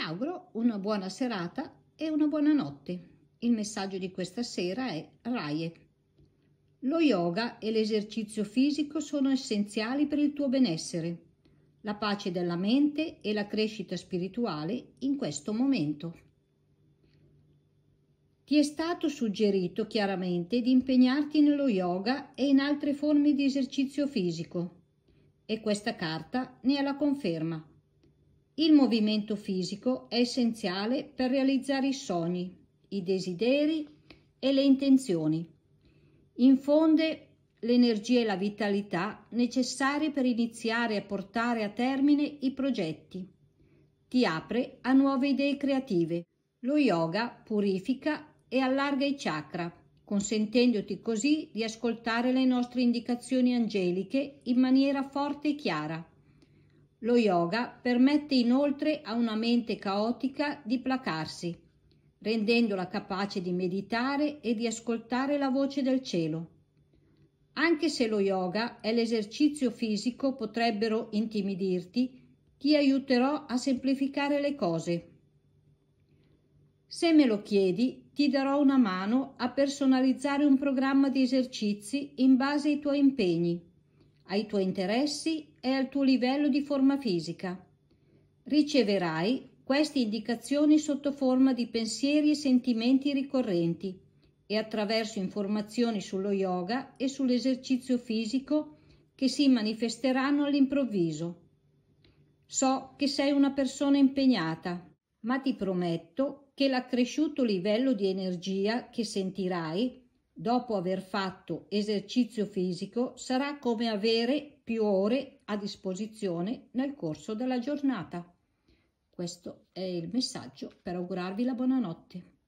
auguro una buona serata e una buona notte. Il messaggio di questa sera è Raye. Lo yoga e l'esercizio fisico sono essenziali per il tuo benessere, la pace della mente e la crescita spirituale in questo momento. Ti è stato suggerito chiaramente di impegnarti nello yoga e in altre forme di esercizio fisico e questa carta ne è la conferma. Il movimento fisico è essenziale per realizzare i sogni, i desideri e le intenzioni. Infonde l'energia e la vitalità necessarie per iniziare a portare a termine i progetti. Ti apre a nuove idee creative. Lo yoga purifica e allarga i chakra, consentendoti così di ascoltare le nostre indicazioni angeliche in maniera forte e chiara. Lo yoga permette inoltre a una mente caotica di placarsi, rendendola capace di meditare e di ascoltare la voce del cielo. Anche se lo yoga e l'esercizio fisico potrebbero intimidirti, ti aiuterò a semplificare le cose. Se me lo chiedi, ti darò una mano a personalizzare un programma di esercizi in base ai tuoi impegni ai tuoi interessi e al tuo livello di forma fisica. Riceverai queste indicazioni sotto forma di pensieri e sentimenti ricorrenti e attraverso informazioni sullo yoga e sull'esercizio fisico che si manifesteranno all'improvviso. So che sei una persona impegnata, ma ti prometto che l'accresciuto livello di energia che sentirai dopo aver fatto esercizio fisico sarà come avere più ore a disposizione nel corso della giornata. Questo è il messaggio per augurarvi la buonanotte.